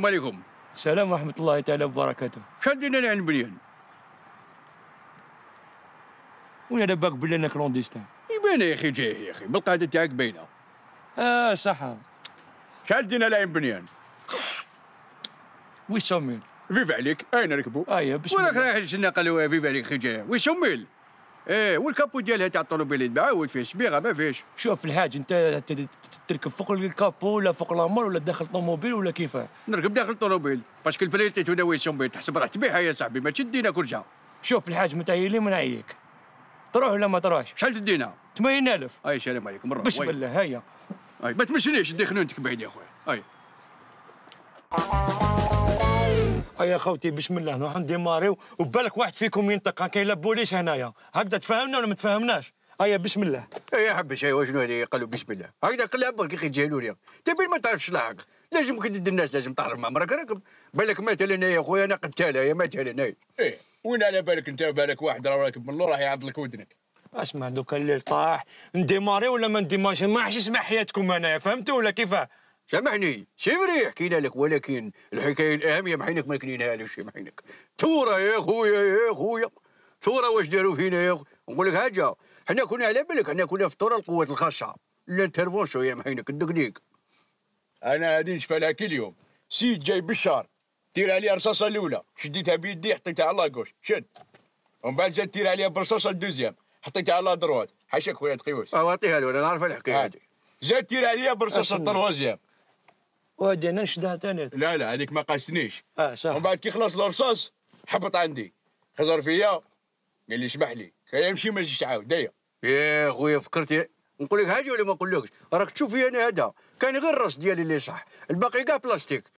السلام عليكم السلام ورحمة الله تعالى وبركاته شدينا العين بليان وين على باك بلي انا كلونديستان يبان يا اخي جاي يا اخي بالقاعدة تاعك باينة اه صح شدينا العين بنيان وي سوميل فيف عليك اين ركبوا آه، يا بسم الله وراك رايح للشنا قالوا فيف عليك خي جاي وي سوميل ايه والكابو ديالها تاع الطوموبيل يتباع فيه شبيغه ما فيش شوف الحاج انت تركب فوق الكابو ولا فوق لامور ولا داخل الطوموبيل ولا كيفاه نركب داخل الطوموبيل باسكو البريتي تناوي سومبيل تحسب راح تبيعها يا صاحبي ما تشدينا كرجها شوف الحاج متعيلي من عيك تروح ولا ما تروحش شحال تدينا 80000 اي سلام عليكم بسم الله هيا ما تمشنيش دي خنونتك بعيد يا خويا اي يا خوتي بسم الله نروح نديماريو وبالك واحد فيكم ينطق كاين لا بوليس هنايا هكذا تفاهمنا ولا ما تفاهمناش هيا بسم الله إيه يا حبي شي واشنو هذه قالوا بسم الله هكذا قلها برك اخي جهلولي تبين ما تعرفش الحق لازمك تدي الناس لازم تعرف مع مراك راك بالك مثلا يا خويا انا قتاله يا مثلا اي ايه وين على بالك انت بالك واحد راه راكب من راح يعض لك ودنك اسمع دوك اللي طاح نديماري ولا ما نديماش ما حش اسمع حياتكم انايا فهمتوا ولا كيفاه سامحني سمري حكينا لك ولكن الحكايه الاهم يا محينك ما كنينها لك محينك ثوره يا خويا يا خويا ثوره واش داروا فينا يا خويا نقول لك حاجه حنا كنا على بالك حنا كنا في الثوره القوات الخاصه الانترفونسيون يا محينك الدقنيك انا غادي نشفى لها كل يوم سيد جاي بالشهر تير عليه رصاصه الاولى شديتها بيدي حطيتها على لاكوش شد ومن بعد زاد تير عليه برصاصه الدوزيام حطيتها على دروات حاشاك خويا تقيوس أه، اعطيها له انا نعرف الحكايه هذه زاد تير عليه برصاصه الدروازيام انا نشدها ثاني لا لا هذيك ما قاستنيش اه صح ومن بعد كي خلص الرصاص حبط عندي خزر فيا قال لي اسمح لي خلينا نمشي ما تجيش تعاود دايا يا خويا فكرتي نقول لك حاجه ولا ما نقولكش راك تشوف فيا انا هذا كان غير الراس ديالي اللي صح الباقي كاع بلاستيك